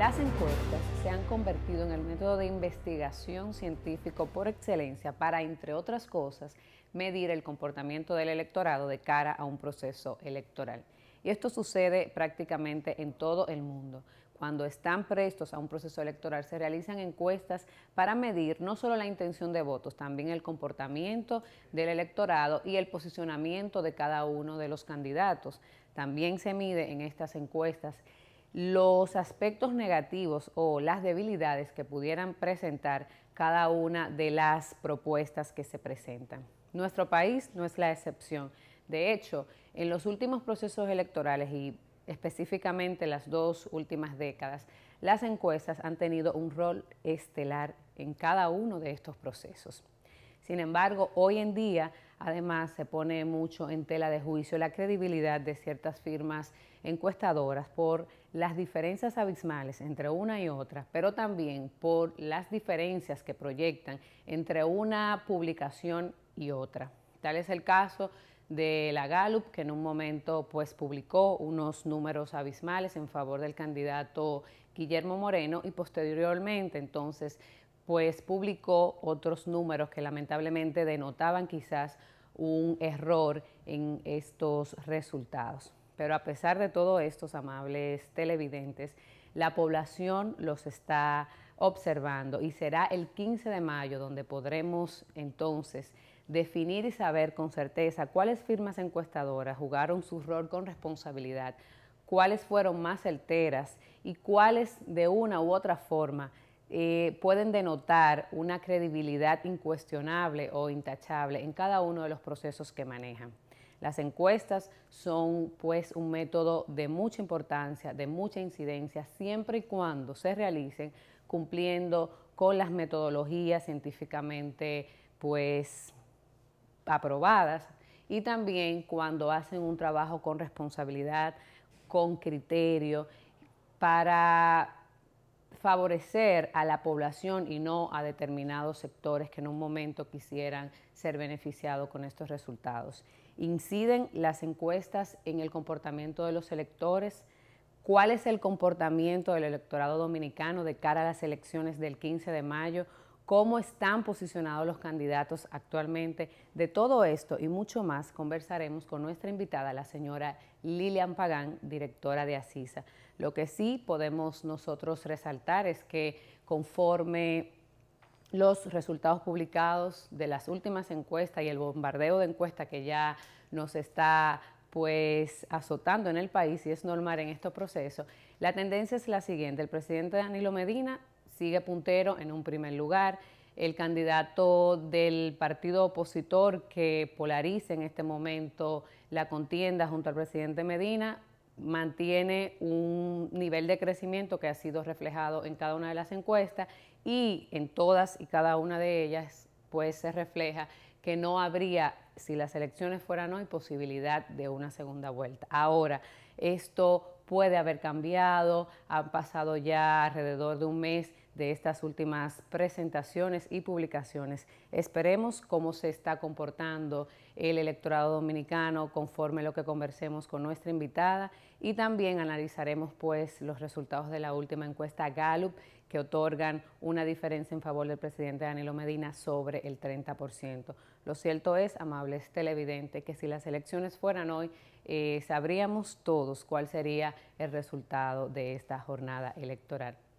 Las encuestas se han convertido en el método de investigación científico por excelencia para, entre otras cosas, medir el comportamiento del electorado de cara a un proceso electoral. Y esto sucede prácticamente en todo el mundo. Cuando están prestos a un proceso electoral se realizan encuestas para medir no solo la intención de votos, también el comportamiento del electorado y el posicionamiento de cada uno de los candidatos. También se mide en estas encuestas los aspectos negativos o las debilidades que pudieran presentar cada una de las propuestas que se presentan. Nuestro país no es la excepción. De hecho, en los últimos procesos electorales y específicamente las dos últimas décadas, las encuestas han tenido un rol estelar en cada uno de estos procesos. Sin embargo, hoy en día Además, se pone mucho en tela de juicio la credibilidad de ciertas firmas encuestadoras por las diferencias abismales entre una y otra, pero también por las diferencias que proyectan entre una publicación y otra. Tal es el caso de la Gallup, que en un momento pues publicó unos números abismales en favor del candidato Guillermo Moreno y posteriormente entonces pues publicó otros números que lamentablemente denotaban quizás un error en estos resultados. Pero a pesar de todo estos amables televidentes, la población los está observando y será el 15 de mayo donde podremos entonces definir y saber con certeza cuáles firmas encuestadoras jugaron su rol con responsabilidad, cuáles fueron más certeras y cuáles de una u otra forma eh, pueden denotar una credibilidad incuestionable o intachable en cada uno de los procesos que manejan. Las encuestas son pues un método de mucha importancia, de mucha incidencia, siempre y cuando se realicen cumpliendo con las metodologías científicamente pues aprobadas y también cuando hacen un trabajo con responsabilidad, con criterio, para favorecer a la población y no a determinados sectores que en un momento quisieran ser beneficiados con estos resultados. Inciden las encuestas en el comportamiento de los electores, cuál es el comportamiento del electorado dominicano de cara a las elecciones del 15 de mayo, cómo están posicionados los candidatos actualmente. De todo esto y mucho más conversaremos con nuestra invitada, la señora Lilian Pagán, directora de ACISA. Lo que sí podemos nosotros resaltar es que conforme los resultados publicados de las últimas encuestas y el bombardeo de encuestas que ya nos está pues azotando en el país y es normal en este proceso, la tendencia es la siguiente. El presidente Danilo Medina sigue puntero en un primer lugar. El candidato del partido opositor que polariza en este momento la contienda junto al presidente Medina mantiene un nivel de crecimiento que ha sido reflejado en cada una de las encuestas y en todas y cada una de ellas pues se refleja que no habría, si las elecciones fueran hoy, posibilidad de una segunda vuelta. Ahora, esto puede haber cambiado, han pasado ya alrededor de un mes de estas últimas presentaciones y publicaciones. Esperemos cómo se está comportando el electorado dominicano conforme lo que conversemos con nuestra invitada y también analizaremos pues los resultados de la última encuesta Gallup que otorgan una diferencia en favor del presidente Danilo Medina sobre el 30%. Lo cierto es, amables televidentes, que si las elecciones fueran hoy, eh, sabríamos todos cuál sería el resultado de esta jornada electoral.